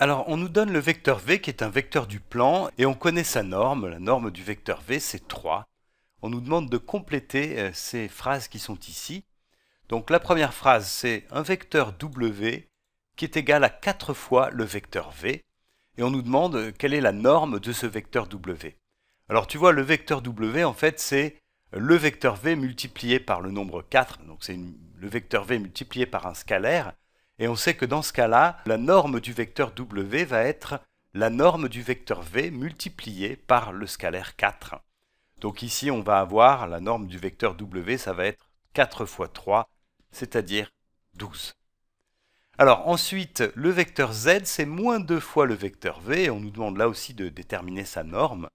Alors, on nous donne le vecteur V qui est un vecteur du plan et on connaît sa norme. La norme du vecteur V, c'est 3. On nous demande de compléter euh, ces phrases qui sont ici. Donc, la première phrase, c'est un vecteur W qui est égal à 4 fois le vecteur V. Et on nous demande euh, quelle est la norme de ce vecteur W. Alors, tu vois, le vecteur W, en fait, c'est le vecteur V multiplié par le nombre 4. Donc, c'est le vecteur V multiplié par un scalaire. Et on sait que dans ce cas-là, la norme du vecteur W va être la norme du vecteur V multipliée par le scalaire 4. Donc ici, on va avoir la norme du vecteur W, ça va être 4 fois 3, c'est-à-dire 12. Alors ensuite, le vecteur Z, c'est moins 2 fois le vecteur V, et on nous demande là aussi de déterminer sa norme.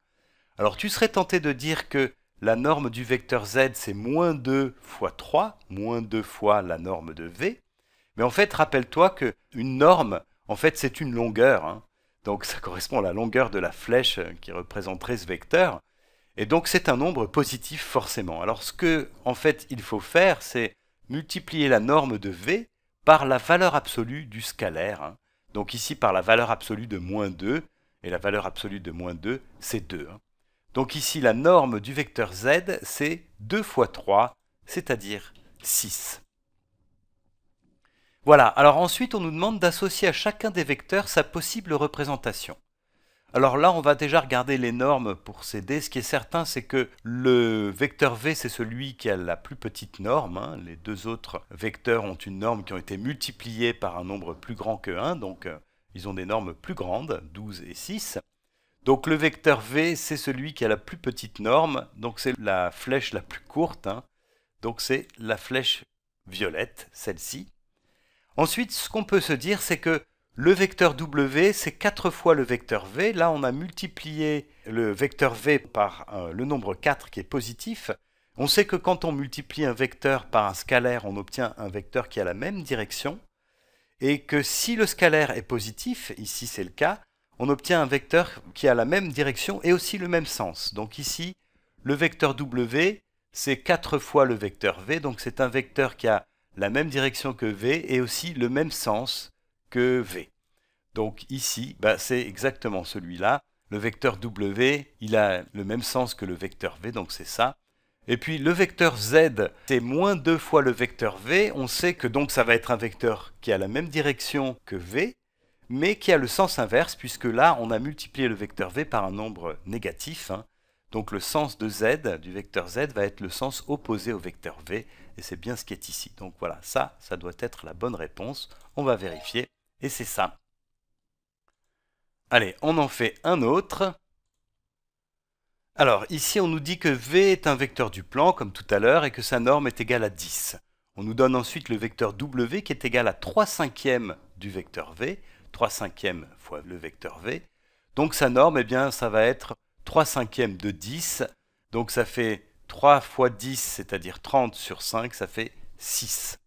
Alors tu serais tenté de dire que la norme du vecteur Z, c'est moins 2 fois 3, moins 2 fois la norme de V, mais en fait, rappelle-toi qu'une norme, en fait, c'est une longueur. Hein. Donc ça correspond à la longueur de la flèche euh, qui représenterait ce vecteur. Et donc c'est un nombre positif forcément. Alors ce que en fait il faut faire, c'est multiplier la norme de V par la valeur absolue du scalaire. Hein. Donc ici par la valeur absolue de moins 2, et la valeur absolue de moins 2, c'est 2. Hein. Donc ici la norme du vecteur Z, c'est 2 fois 3, c'est-à-dire 6. Voilà, alors ensuite on nous demande d'associer à chacun des vecteurs sa possible représentation. Alors là, on va déjà regarder les normes pour ces dés. Ce qui est certain, c'est que le vecteur V, c'est celui qui a la plus petite norme. Hein. Les deux autres vecteurs ont une norme qui ont été multipliée par un nombre plus grand que 1, donc euh, ils ont des normes plus grandes, 12 et 6. Donc le vecteur V, c'est celui qui a la plus petite norme, donc c'est la flèche la plus courte, hein. donc c'est la flèche violette, celle-ci. Ensuite, ce qu'on peut se dire, c'est que le vecteur W, c'est 4 fois le vecteur V. Là, on a multiplié le vecteur V par euh, le nombre 4 qui est positif. On sait que quand on multiplie un vecteur par un scalaire, on obtient un vecteur qui a la même direction. Et que si le scalaire est positif, ici c'est le cas, on obtient un vecteur qui a la même direction et aussi le même sens. Donc ici, le vecteur W, c'est 4 fois le vecteur V, donc c'est un vecteur qui a la même direction que V et aussi le même sens que V. Donc ici, bah, c'est exactement celui-là. Le vecteur W, il a le même sens que le vecteur V, donc c'est ça. Et puis le vecteur Z, c'est moins 2 fois le vecteur V. On sait que donc ça va être un vecteur qui a la même direction que V, mais qui a le sens inverse, puisque là, on a multiplié le vecteur V par un nombre négatif. Hein. Donc le sens de Z, du vecteur Z, va être le sens opposé au vecteur V, et c'est bien ce qui est ici. Donc voilà, ça, ça doit être la bonne réponse. On va vérifier, et c'est ça. Allez, on en fait un autre. Alors, ici, on nous dit que V est un vecteur du plan, comme tout à l'heure, et que sa norme est égale à 10. On nous donne ensuite le vecteur W qui est égal à 3 cinquièmes du vecteur V, 3 cinquièmes fois le vecteur V. Donc sa norme, eh bien, ça va être 3 cinquièmes de 10. Donc ça fait 3 fois 10, c'est-à-dire 30 sur 5, ça fait 6.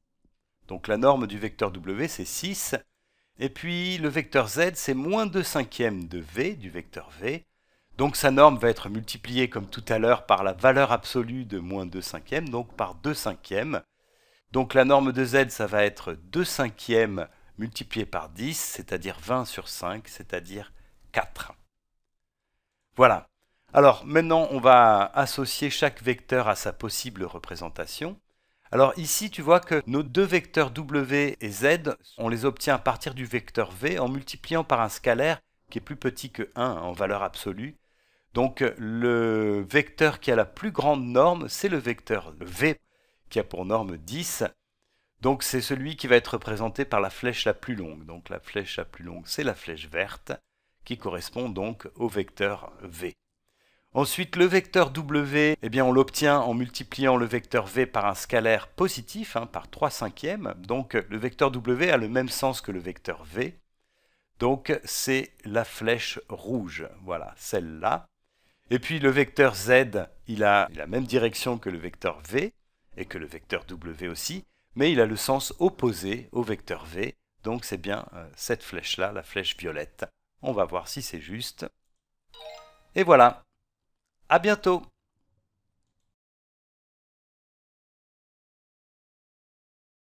Donc la norme du vecteur W, c'est 6. Et puis le vecteur Z, c'est moins 2 cinquièmes de V, du vecteur V. Donc sa norme va être multipliée, comme tout à l'heure, par la valeur absolue de moins 2 cinquièmes, donc par 2 cinquièmes. Donc la norme de Z, ça va être 2 cinquièmes multiplié par 10, c'est-à-dire 20 sur 5, c'est-à-dire 4. Voilà. Alors maintenant, on va associer chaque vecteur à sa possible représentation. Alors ici, tu vois que nos deux vecteurs W et Z, on les obtient à partir du vecteur V en multipliant par un scalaire qui est plus petit que 1 en valeur absolue. Donc le vecteur qui a la plus grande norme, c'est le vecteur V qui a pour norme 10. Donc c'est celui qui va être représenté par la flèche la plus longue. Donc la flèche la plus longue, c'est la flèche verte qui correspond donc au vecteur V. Ensuite, le vecteur W, eh bien, on l'obtient en multipliant le vecteur V par un scalaire positif, hein, par 3 cinquièmes. Donc, le vecteur W a le même sens que le vecteur V. Donc, c'est la flèche rouge, voilà, celle-là. Et puis, le vecteur Z, il a la même direction que le vecteur V, et que le vecteur W aussi, mais il a le sens opposé au vecteur V. Donc, c'est bien euh, cette flèche-là, la flèche violette. On va voir si c'est juste. Et voilà, à bientôt